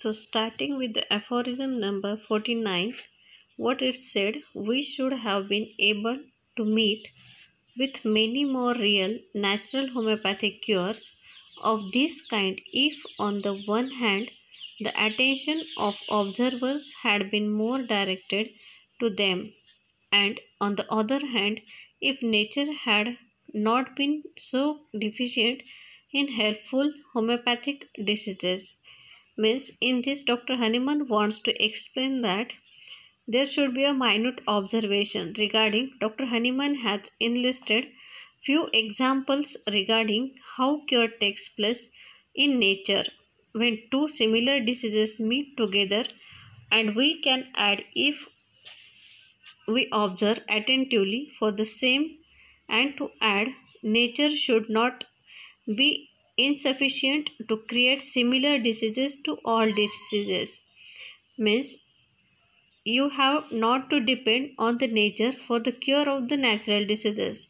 So starting with the aphorism number 49, what it said, we should have been able to meet with many more real natural homeopathic cures of this kind if on the one hand the attention of observers had been more directed to them and on the other hand if nature had not been so deficient in helpful homeopathic diseases means in this Dr. Honeyman wants to explain that there should be a minute observation regarding Dr. Honeyman has enlisted few examples regarding how cure takes place in nature when two similar diseases meet together and we can add if we observe attentively for the same and to add nature should not be insufficient to create similar diseases to all diseases means you have not to depend on the nature for the cure of the natural diseases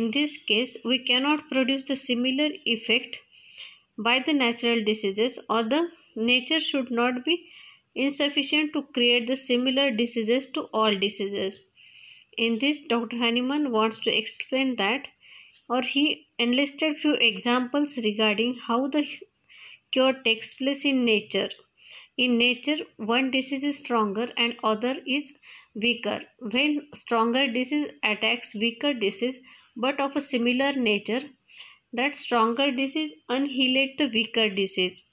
in this case we cannot produce the similar effect by the natural diseases or the nature should not be insufficient to create the similar diseases to all diseases in this dr hanuman wants to explain that or he enlisted few examples regarding how the cure takes place in nature. In nature, one disease is stronger and other is weaker. When stronger disease attacks weaker disease but of a similar nature, that stronger disease unhealed the weaker disease.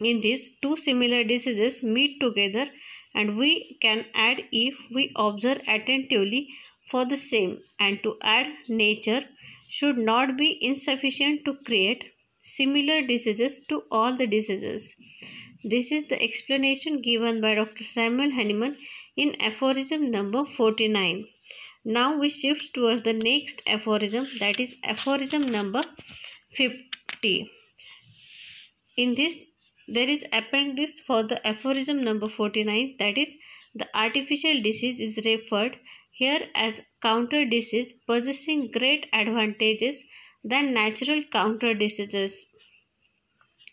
In this, two similar diseases meet together and we can add if we observe attentively for the same and to add nature should not be insufficient to create similar diseases to all the diseases. This is the explanation given by Dr. Samuel Hahnemann in aphorism number 49. Now we shift towards the next aphorism that is aphorism number 50. In this there is appendix for the aphorism number 49 that is the artificial disease is referred here as counter disease possessing great advantages than natural counter diseases.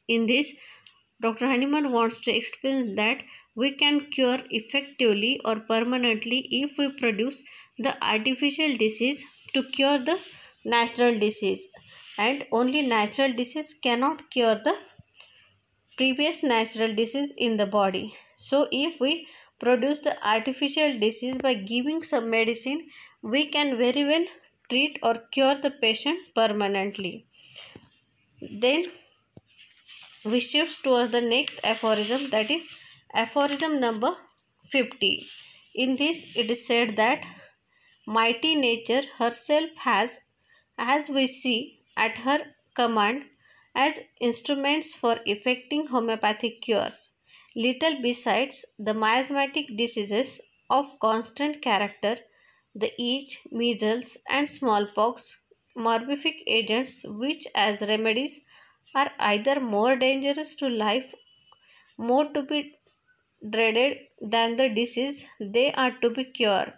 In this, Dr. Hahnemann wants to explain that we can cure effectively or permanently if we produce the artificial disease to cure the natural disease and only natural disease cannot cure the previous natural disease in the body. So if we produce the artificial disease by giving some medicine, we can very well treat or cure the patient permanently. Then we shift towards the next aphorism that is aphorism number 50. In this it is said that mighty nature herself has as we see at her command as instruments for effecting homeopathic cures little besides the miasmatic diseases of constant character, the itch, measles and smallpox, morbific agents which as remedies are either more dangerous to life, more to be dreaded than the disease they are to be cured,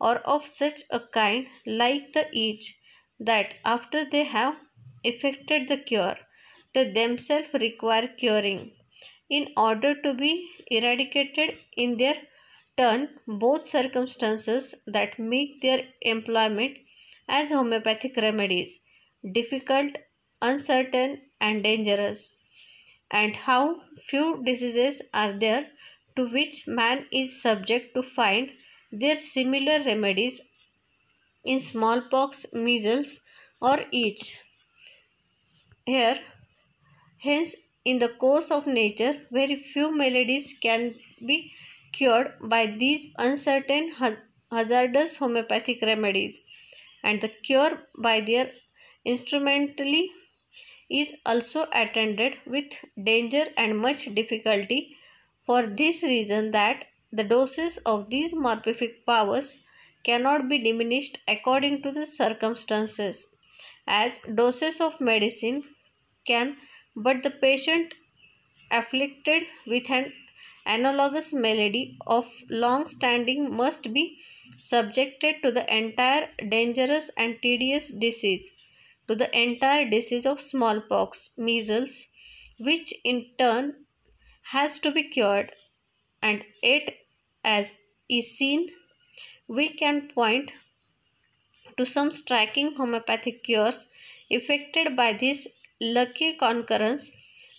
or of such a kind like the itch that after they have effected the cure, they themselves require curing in order to be eradicated in their turn both circumstances that make their employment as homeopathic remedies difficult, uncertain and dangerous and how few diseases are there to which man is subject to find their similar remedies in smallpox, measles or each. Here, hence in the course of nature, very few maladies can be cured by these uncertain hazardous homeopathic remedies and the cure by their instrumentally is also attended with danger and much difficulty for this reason that the doses of these morphific powers cannot be diminished according to the circumstances as doses of medicine can but the patient afflicted with an analogous malady of long standing must be subjected to the entire dangerous and tedious disease, to the entire disease of smallpox, measles, which in turn has to be cured and it as is seen we can point to some striking homeopathic cures effected by this lucky concurrence.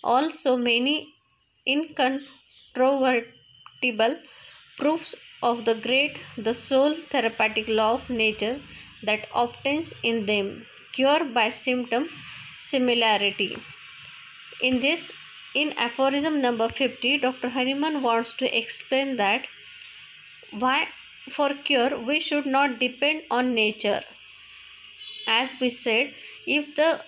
Also, many incontrovertible proofs of the great, the sole therapeutic law of nature that obtains in them cure by symptom similarity. In this, in aphorism number 50, Dr. Hariman wants to explain that why for cure we should not depend on nature. As we said, if the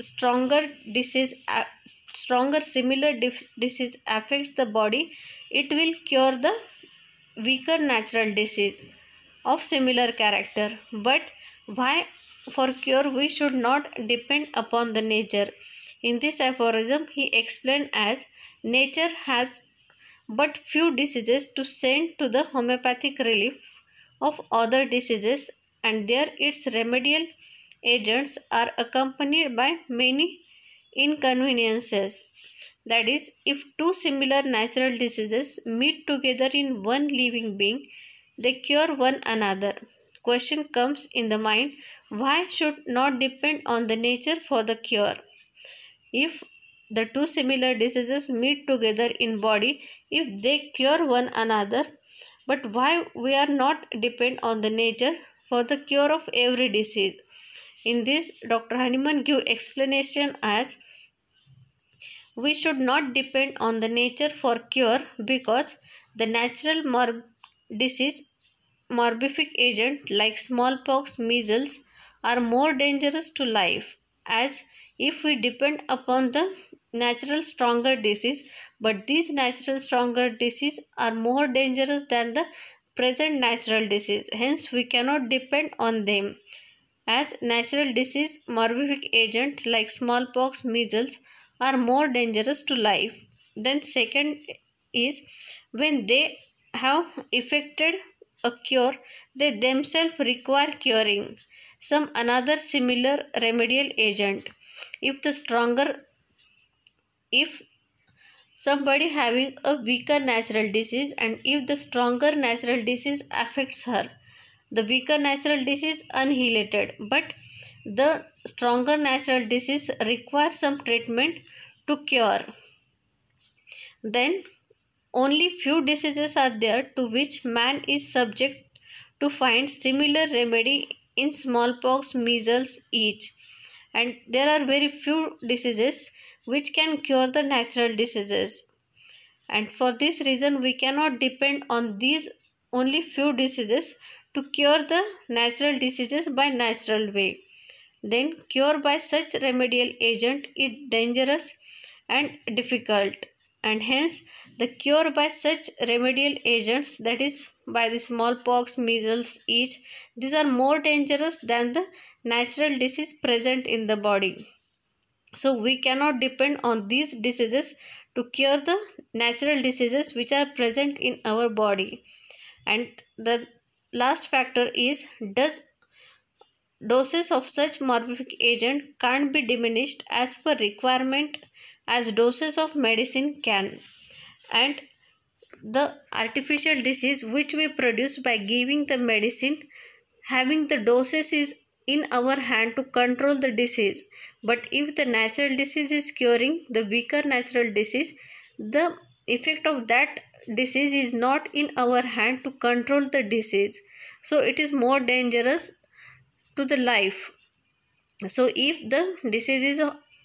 stronger disease uh, stronger similar disease affects the body it will cure the weaker natural disease of similar character but why for cure we should not depend upon the nature in this aphorism he explained as nature has but few diseases to send to the homeopathic relief of other diseases and there its remedial agents are accompanied by many inconveniences. That is, if two similar natural diseases meet together in one living being, they cure one another. Question comes in the mind, why should not depend on the nature for the cure? If the two similar diseases meet together in body, if they cure one another, but why we are not depend on the nature for the cure of every disease? In this, Dr. Hanuman give explanation as we should not depend on the nature for cure because the natural mor disease morbific agent like smallpox, measles are more dangerous to life as if we depend upon the natural stronger disease but these natural stronger disease are more dangerous than the present natural disease hence we cannot depend on them as natural disease morbific agent like smallpox, measles are more dangerous to life. Then second is when they have effected a cure, they themselves require curing some another similar remedial agent. If the stronger, if somebody having a weaker natural disease and if the stronger natural disease affects her, the weaker natural disease unhealed but the stronger natural disease requires some treatment to cure then only few diseases are there to which man is subject to find similar remedy in smallpox measles each and there are very few diseases which can cure the natural diseases and for this reason we cannot depend on these only few diseases to cure the natural diseases by natural way. Then cure by such remedial agent is dangerous and difficult and hence the cure by such remedial agents that is by the smallpox, measles, each these are more dangerous than the natural disease present in the body. So we cannot depend on these diseases to cure the natural diseases which are present in our body and the Last factor is does doses of such morphic agent can't be diminished as per requirement as doses of medicine can and the artificial disease which we produce by giving the medicine having the doses is in our hand to control the disease but if the natural disease is curing the weaker natural disease the effect of that disease is not in our hand to control the disease so it is more dangerous to the life so if the disease is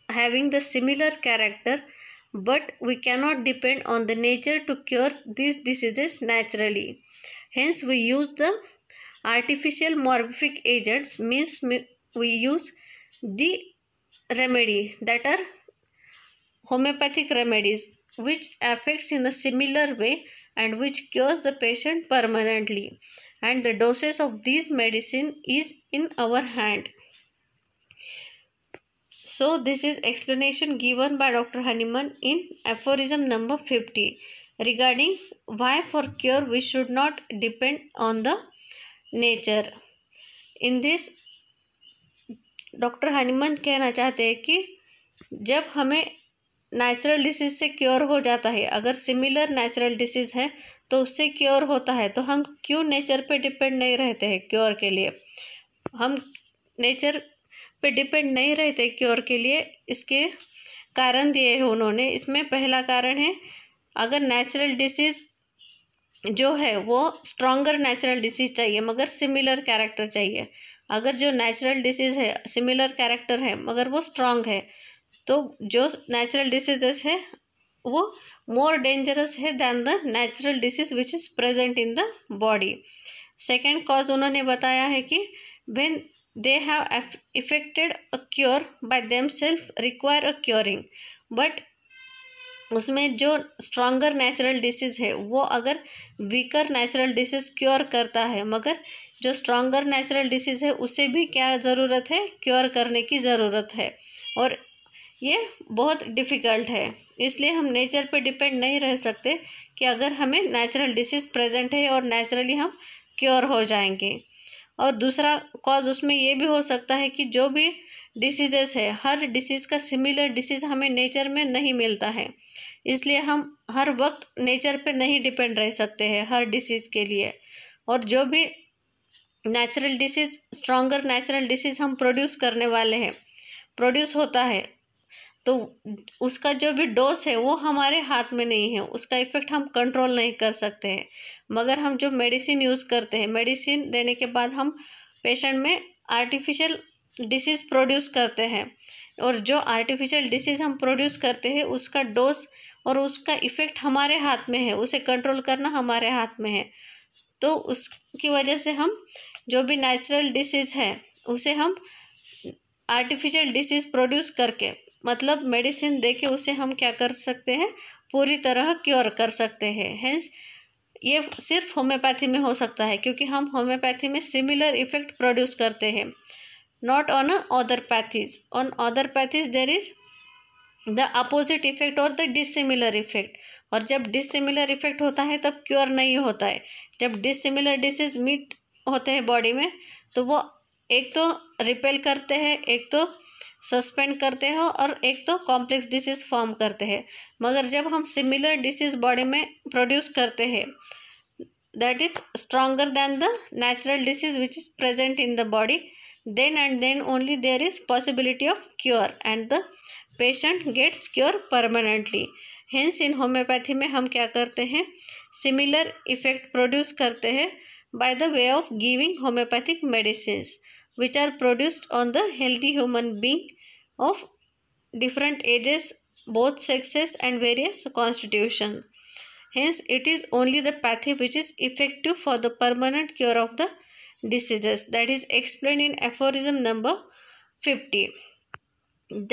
having the similar character but we cannot depend on the nature to cure these diseases naturally hence we use the artificial morphic agents means we use the remedy that are homeopathic remedies which affects in a similar way and which cures the patient permanently and the doses of these medicine is in our hand so this is explanation given by dr haniman in aphorism number 50 regarding why for cure we should not depend on the nature in this Doctor Hahnemann कहना चाहते हैं कि जब हमें natural disease से cure हो जाता है अगर सिमिलर नेचुरल डिसीज़ है तो उससे क्योर होता है तो हम क्यों नेचर पे डिपेंड नहीं रहते हैं क्योर के लिए हम नेचर पे डिपेंड नहीं रहते क्योर के लिए इसके कारण दिए हैं उन्होंने इसमें पहला कारण है अगर नेचुरल डिसीज़ जो है वो स्ट्रॉन्गर नेचुरल डिसीज़ चाहिए मगर सिमिलर कैरेक्टर चाहिए अगर जो नेचुरल डिसीज़ है सिमिलर कैरेक्टर है मगर वो स्ट्रॉन्ग है तो जो नेचुरल डिसीजेस है वो मोर डेंजरस है than the natural disease which is present in the body second cause उन्होंने बताया है कि when they have effected a cure by them self require a curing but उसमें जो स्ट्रॉन्गर नेचुरल डिसीज़ है वो अगर वीकर नेचुरल डिसीज़ क्योर करता है मगर जो स्ट्रॉन्गर नेचुरल डिसीज़ है उसे भी क्या ज़रूरत है क्योर करने की ज़रूरत है और ये बहुत डिफ़िकल्ट है इसलिए हम नेचर पे डिपेंड नहीं रह सकते कि अगर हमें नेचुरल डिसीज़ प्रेजेंट है और नेचुरली हम क्योर हो जाएंगे और दूसरा कॉज उसमें ये भी हो सकता है कि जो भी डिसीजेस है हर डिसीज़ का सिमिलर डिसीज़ हमें नेचर में नहीं मिलता है इसलिए हम हर वक्त नेचर पे नहीं डिपेंड रह सकते हैं हर डिसीज़ के लिए और जो भी natural disease stronger natural disease हम प्रोड्यूस करने वाले हैं प्रोड्यूस होता है तो उसका जो भी डोज है वो हमारे हाथ में नहीं है उसका इफ़ेक्ट हम कंट्रोल नहीं कर सकते हैं मगर हम जो मेडिसिन यूज़ करते हैं मेडिसिन देने के बाद हम पेशेंट में आर्टिफिशियल डिसीज़ प्रोड्यूस करते हैं और जो आर्टिफिशियल डिसीज़ हम प्रोड्यूस करते हैं उसका डोज और उसका इफ़ेक्ट हमारे हाथ में है उसे कंट्रोल करना हमारे हाथ में है तो उसकी वजह से हम जो भी नेचुरल डिसीज़ है उसे हम आर्टिफिशियल डिसीज़ प्रोड्यूस करके मतलब मेडिसिन दे के उसे हम क्या कर सकते हैं पूरी तरह क्योर कर सकते हैं हैंस ये सिर्फ होम्योपैथी में हो सकता है क्योंकि हम होम्योपैथी में सिमिलर इफेक्ट प्रोड्यूस करते हैं not on other pathies on other pathies there is the opposite effect और द डिसिमिलर इफेक्ट और जब डिसिमिलर इफेक्ट होता है तब क्योर नहीं होता है जब डिसिमिलर डिसीज मीट होते हैं बॉडी में तो वो एक तो रिपेल करते हैं एक तो सस्पेंड करते हैं और एक तो कॉम्प्लेक्स डिसीज फॉर्म करते हैं मगर जब हम सिमिलर डिसीज बॉडी में प्रोड्यूस करते हैं that is stronger than the natural disease which is present in the body then and then only there is possibility of cure and the patient gets cure permanently hence in homoeopathy में हम क्या करते हैं similar effect produce करते हैं by the way of giving homoeopathic medicines which are produced on the healthy human being of different ages, both sexes and various constitution. Hence, it is only the pathy which is effective for the permanent cure of the diseases. That is explained in aphorism number 50.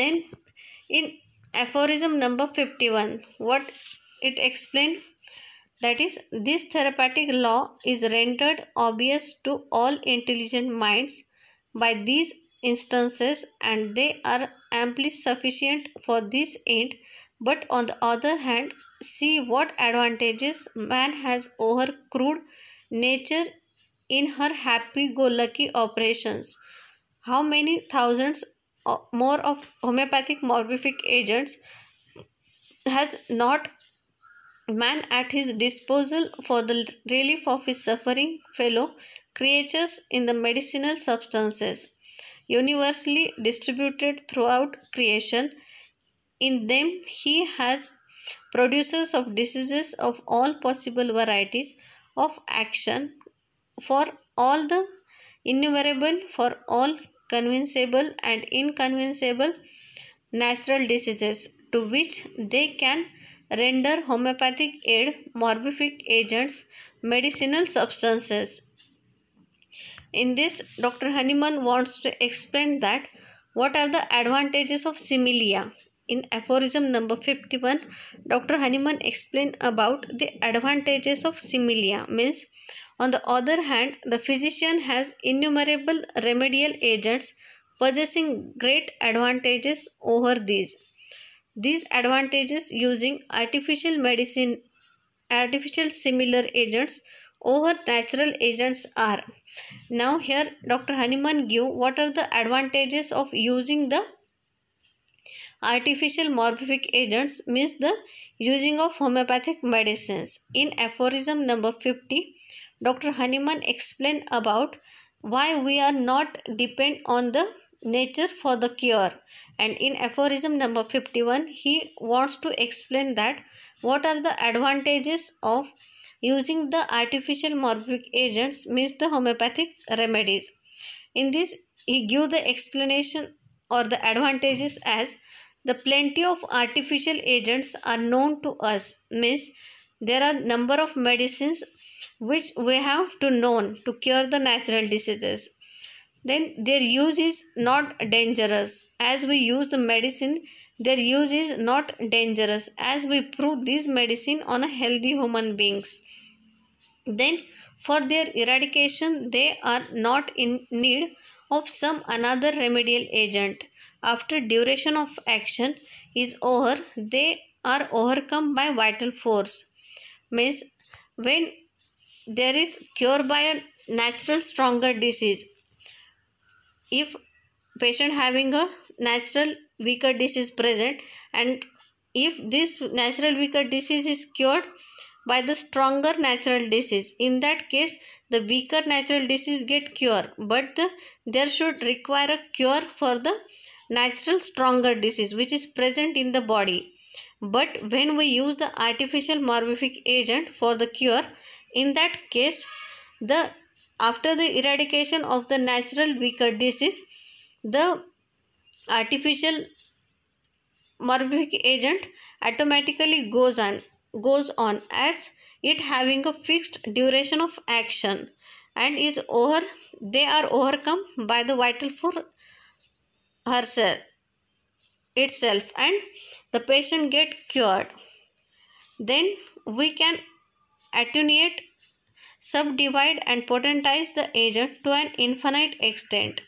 Then, in aphorism number 51, what it explained? That is, this therapeutic law is rendered obvious to all intelligent minds by these instances and they are amply sufficient for this end but on the other hand see what advantages man has over crude nature in her happy-go-lucky operations how many thousands more of homeopathic morbific agents has not man at his disposal for the relief of his suffering fellow creatures in the medicinal substances universally distributed throughout creation. In them he has producers of diseases of all possible varieties of action for all the innumerable for all convincible and inconvincible natural diseases to which they can render homeopathic aid, morbific agents, medicinal substances, in this, Dr. Honeyman wants to explain that what are the advantages of similia. In aphorism number 51, Dr. Honeyman explained about the advantages of similia means on the other hand, the physician has innumerable remedial agents possessing great advantages over these. These advantages using artificial medicine, artificial similar agents over natural agents are now here Dr. Honeyman give what are the advantages of using the artificial morphic agents means the using of homeopathic medicines. In aphorism number 50, Dr. Honeyman explained about why we are not depend on the nature for the cure and in aphorism number 51 he wants to explain that what are the advantages of using the artificial morphic agents means the homeopathic remedies. In this, he give the explanation or the advantages as the plenty of artificial agents are known to us means there are number of medicines which we have to known to cure the natural diseases. Then their use is not dangerous as we use the medicine their use is not dangerous as we prove this medicine on healthy human beings. Then for their eradication they are not in need of some another remedial agent. After duration of action is over they are overcome by vital force. Means when there is cure by a natural stronger disease. If patient having a natural weaker disease present and if this natural weaker disease is cured by the stronger natural disease in that case the weaker natural disease get cure but the, there should require a cure for the natural stronger disease which is present in the body but when we use the artificial morbific agent for the cure in that case the after the eradication of the natural weaker disease the artificial Mervic agent automatically goes on goes on as it having a fixed duration of action and is over they are overcome by the vital for herself itself and the patient get cured then we can attenuate subdivide and potentize the agent to an infinite extent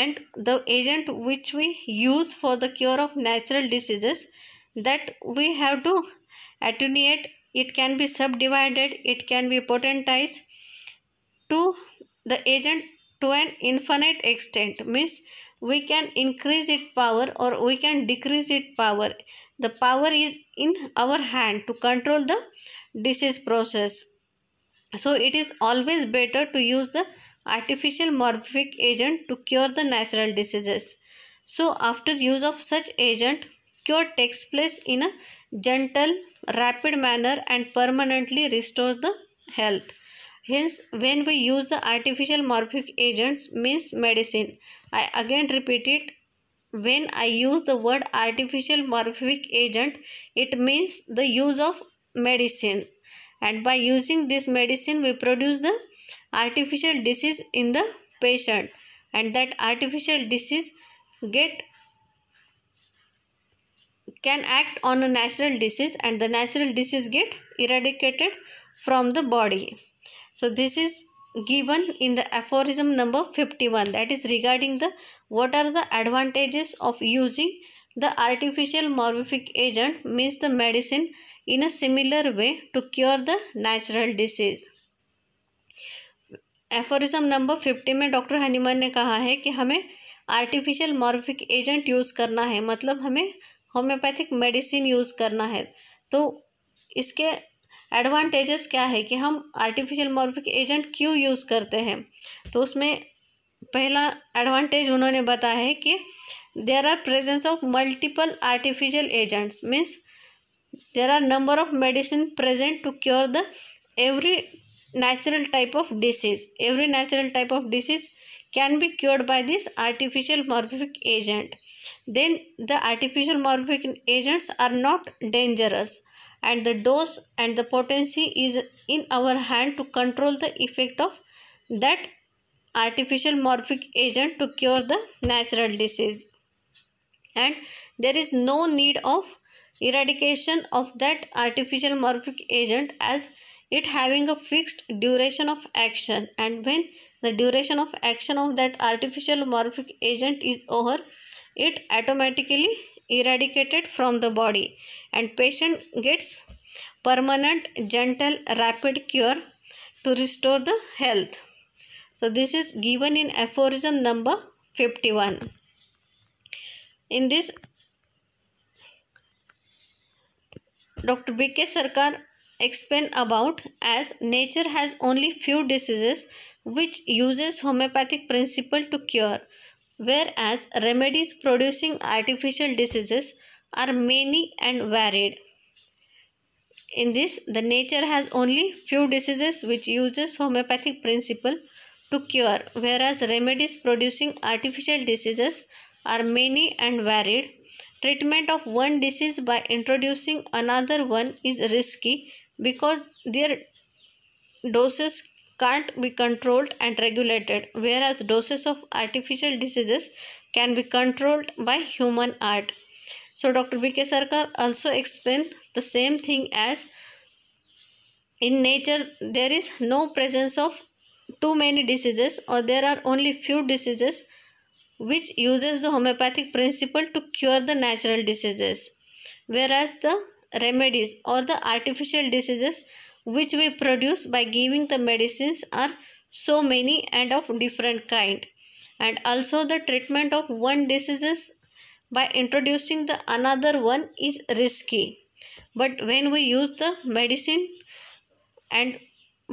and the agent which we use for the cure of natural diseases that we have to attenuate it can be subdivided it can be potentized to the agent to an infinite extent means we can increase its power or we can decrease its power the power is in our hand to control the disease process so it is always better to use the artificial morphic agent to cure the natural diseases. So after use of such agent, cure takes place in a gentle, rapid manner and permanently restores the health. Hence, when we use the artificial morphic agents means medicine. I again repeat it. When I use the word artificial morphic agent, it means the use of medicine. And by using this medicine, we produce the artificial disease in the patient and that artificial disease get can act on a natural disease and the natural disease get eradicated from the body. So this is given in the aphorism number 51 that is regarding the what are the advantages of using the artificial morphic agent means the medicine in a similar way to cure the natural disease. Aphorism number fifty में Doctor Hahnemann ने कहा है कि हमें artificial morbific agent use करना है मतलब हमें होम्योपैथिक मेडिसिन यूज़ करना है तो इसके एडवांटेजेस क्या है कि हम आर्टिफिशियल मॉर्फिक एजेंट क्यों यूज़ करते हैं तो उसमें पहला एडवांटेज उन्होंने बताया है कि there are presence of multiple artificial agents means there are number of medicine present to cure the every natural type of disease. Every natural type of disease can be cured by this artificial morphic agent. Then the artificial morphic agents are not dangerous and the dose and the potency is in our hand to control the effect of that artificial morphic agent to cure the natural disease. And there is no need of eradication of that artificial morphic agent as it having a fixed duration of action and when the duration of action of that artificial morphic agent is over it automatically eradicated from the body and patient gets permanent gentle rapid cure to restore the health so this is given in aphorism number 51 in this Dr. B.K. Sarkar explained about as nature has only few diseases which uses homeopathic principle to cure whereas remedies producing artificial diseases are many and varied in this the nature has only few diseases which uses homeopathic principle to cure whereas remedies producing artificial diseases are many and varied treatment of one disease by introducing another one is risky because their doses can't be controlled and regulated whereas doses of artificial diseases can be controlled by human art so dr bk sarkar also explained the same thing as in nature there is no presence of too many diseases or there are only few diseases which uses the homeopathic principle to cure the natural diseases whereas the remedies or the artificial diseases which we produce by giving the medicines are so many and of different kind and also the treatment of one diseases by introducing the another one is risky but when we use the medicine and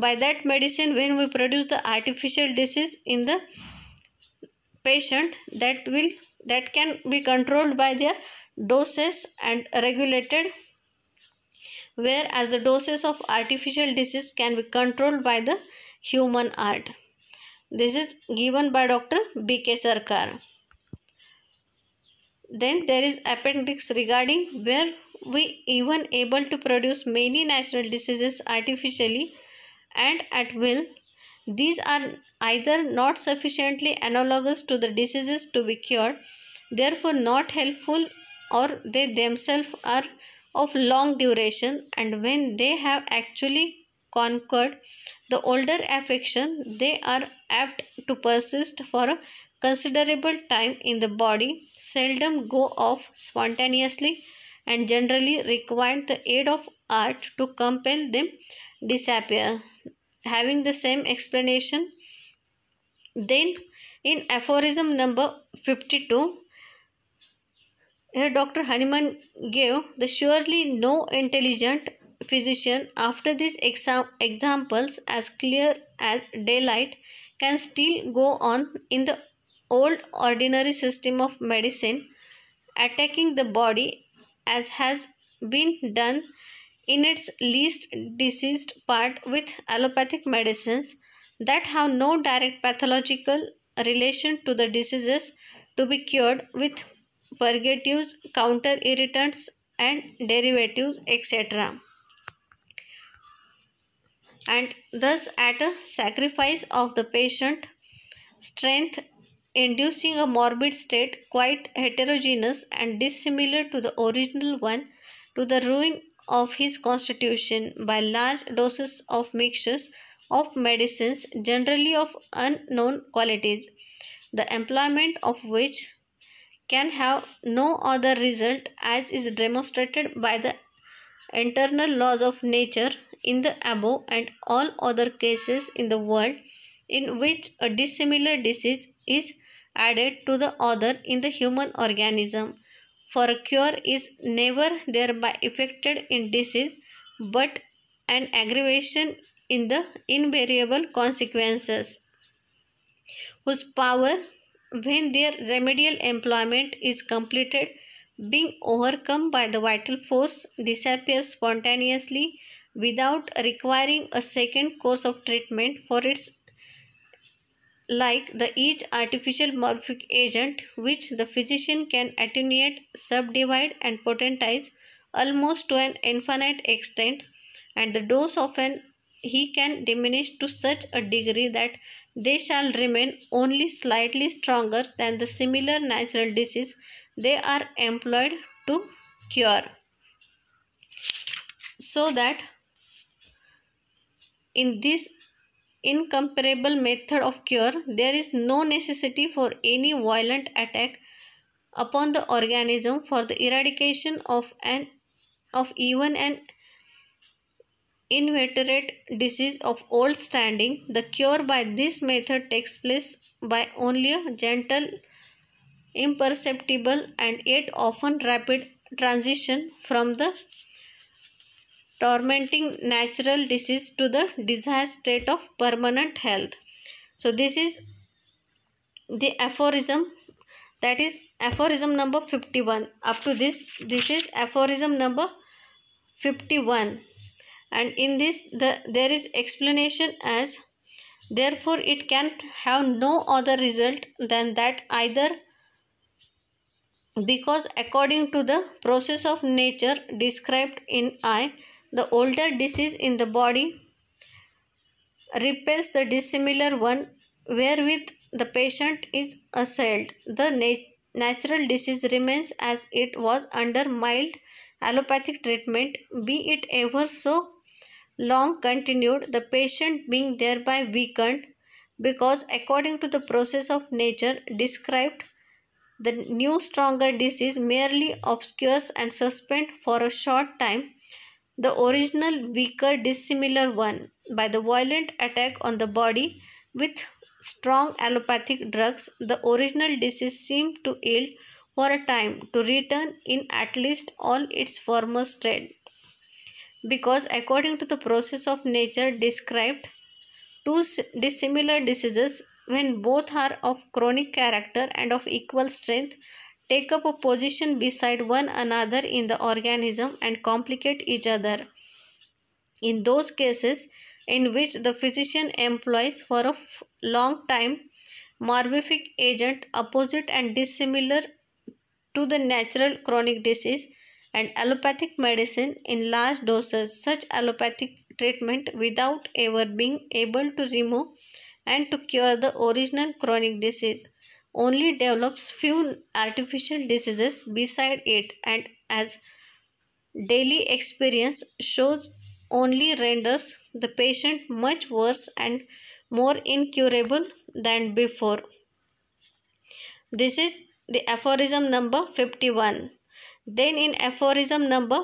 by that medicine when we produce the artificial disease in the patient that will that can be controlled by their doses and regulated whereas the doses of artificial disease can be controlled by the human art. This is given by Dr. B.K. Sarkar. Then there is appendix regarding where we even able to produce many natural diseases artificially and at will. These are either not sufficiently analogous to the diseases to be cured, therefore not helpful or they themselves are of long duration and when they have actually conquered the older affection, they are apt to persist for a considerable time in the body, seldom go off spontaneously and generally require the aid of art to compel them disappear. Having the same explanation, then in aphorism number 52, you know, Dr. Hanuman gave the surely no intelligent physician after these exam examples as clear as daylight can still go on in the old ordinary system of medicine attacking the body as has been done in its least diseased part with allopathic medicines that have no direct pathological relation to the diseases to be cured with purgatives, counter irritants and derivatives etc. And thus at a sacrifice of the patient strength inducing a morbid state quite heterogeneous and dissimilar to the original one to the ruin of his constitution by large doses of mixtures of medicines generally of unknown qualities the employment of which can have no other result as is demonstrated by the internal laws of nature in the above and all other cases in the world in which a dissimilar disease is added to the other in the human organism. For a cure is never thereby effected in disease but an aggravation in the invariable consequences whose power when their remedial employment is completed, being overcome by the vital force disappears spontaneously without requiring a second course of treatment for its like the each artificial morphic agent which the physician can attenuate subdivide and potentize almost to an infinite extent and the dose of an he can diminish to such a degree that they shall remain only slightly stronger than the similar natural disease they are employed to cure. So that in this incomparable method of cure, there is no necessity for any violent attack upon the organism for the eradication of an of even an inveterate disease of old standing. The cure by this method takes place by only a gentle, imperceptible and yet often rapid transition from the tormenting natural disease to the desired state of permanent health. So this is the aphorism that is aphorism number 51 up to this this is aphorism number 51 and in this the there is explanation as therefore it can have no other result than that either because according to the process of nature described in I, the older disease in the body repels the dissimilar one wherewith the patient is assailed. The nat natural disease remains as it was under mild allopathic treatment, be it ever so long continued, the patient being thereby weakened because according to the process of nature described, the new stronger disease merely obscures and suspends for a short time the original weaker dissimilar one by the violent attack on the body with strong allopathic drugs the original disease seemed to yield for a time to return in at least all its former strength because according to the process of nature described, two dissimilar diseases when both are of chronic character and of equal strength take up a position beside one another in the organism and complicate each other. In those cases in which the physician employs for a long time morbific agent opposite and dissimilar to the natural chronic disease and allopathic medicine in large doses, such allopathic treatment without ever being able to remove and to cure the original chronic disease only develops few artificial diseases beside it and as daily experience shows only renders the patient much worse and more incurable than before. This is the aphorism number 51. Then in aphorism number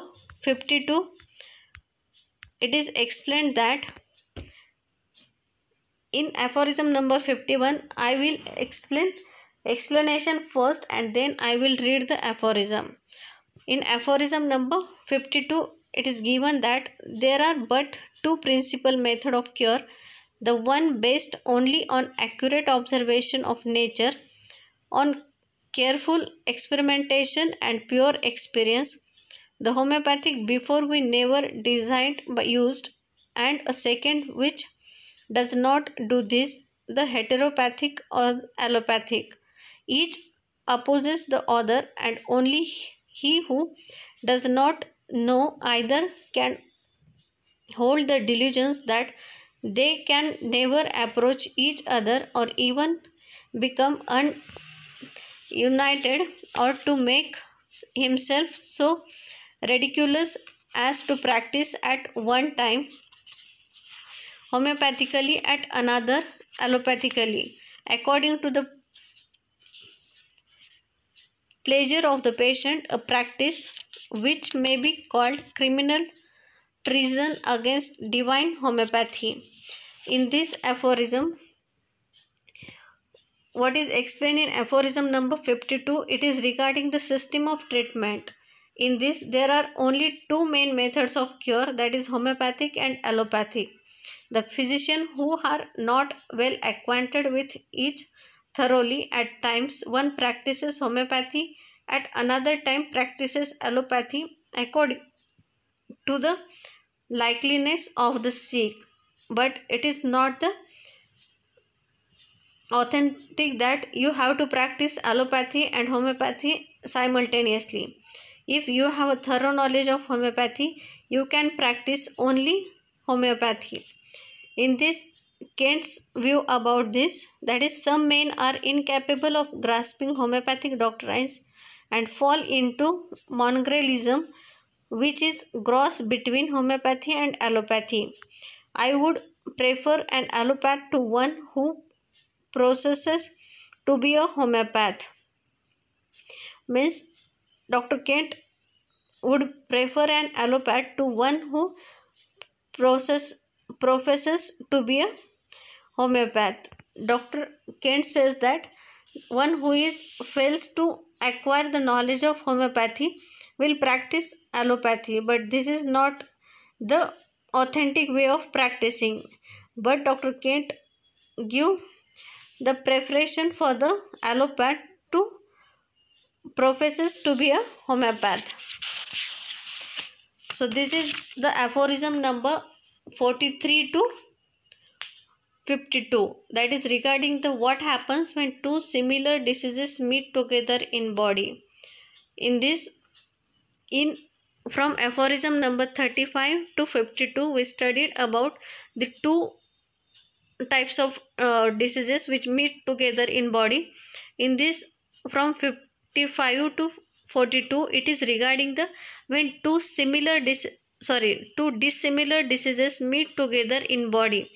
52, it is explained that in aphorism number 51, I will explain explanation first and then I will read the aphorism. In aphorism number 52, it is given that there are but two principal method of cure. The one based only on accurate observation of nature, on careful experimentation and pure experience, the homeopathic before we never designed but used and a second which does not do this, the heteropathic or allopathic. Each opposes the other and only he who does not know either can hold the delusions that they can never approach each other or even become un united or to make himself so ridiculous as to practice at one time homeopathically at another allopathically according to the pleasure of the patient a practice which may be called criminal treason against divine homeopathy in this aphorism what is explained in aphorism number 52 it is regarding the system of treatment in this there are only two main methods of cure that is homeopathic and allopathic the physician who are not well acquainted with each thoroughly at times one practices homeopathy at another time practices allopathy according to the likeliness of the sick but it is not the authentic that you have to practice allopathy and homeopathy simultaneously. If you have a thorough knowledge of homeopathy, you can practice only homeopathy. In this, Kent's view about this, that is, some men are incapable of grasping homeopathic doctrines and fall into mongrelism, which is gross between homeopathy and allopathy. I would prefer an allopath to one who processes to be a homeopath means dr kent would prefer an allopath to one who process professes to be a homeopath dr kent says that one who is fails to acquire the knowledge of homeopathy will practice allopathy but this is not the authentic way of practicing but dr kent give the preparation for the allopath to professes to be a homeopath. So this is the aphorism number 43 to 52 that is regarding the what happens when two similar diseases meet together in body. In this in from aphorism number 35 to 52 we studied about the two types of uh, diseases which meet together in body in this from 55 to 42 it is regarding the when two similar dis sorry two dissimilar diseases meet together in body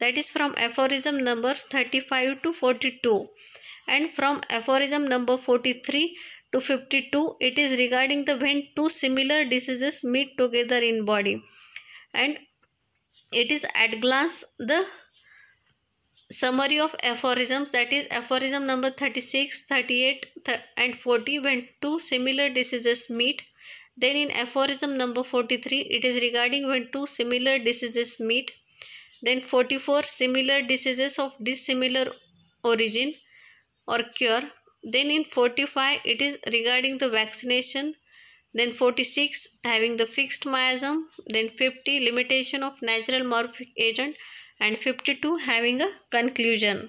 that is from aphorism number 35 to 42 and from aphorism number 43 to 52 it is regarding the when two similar diseases meet together in body and it is at glance the summary of aphorisms that is aphorism number 36 38 th and 40 when two similar diseases meet then in aphorism number 43 it is regarding when two similar diseases meet then 44 similar diseases of dissimilar origin or cure then in 45 it is regarding the vaccination then 46 having the fixed miasm then 50 limitation of natural morphic agent and 52 having a conclusion.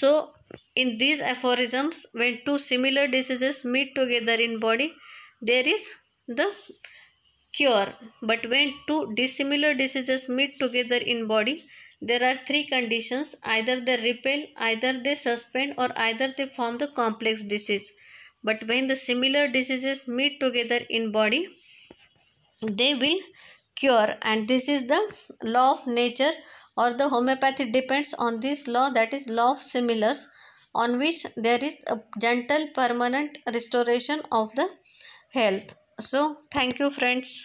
So in these aphorisms when two similar diseases meet together in body there is the cure but when two dissimilar diseases meet together in body there are three conditions either they repel either they suspend or either they form the complex disease but when the similar diseases meet together in body they will cure and this is the law of nature or the homeopathy depends on this law that is law of similars on which there is a gentle permanent restoration of the health so thank you friends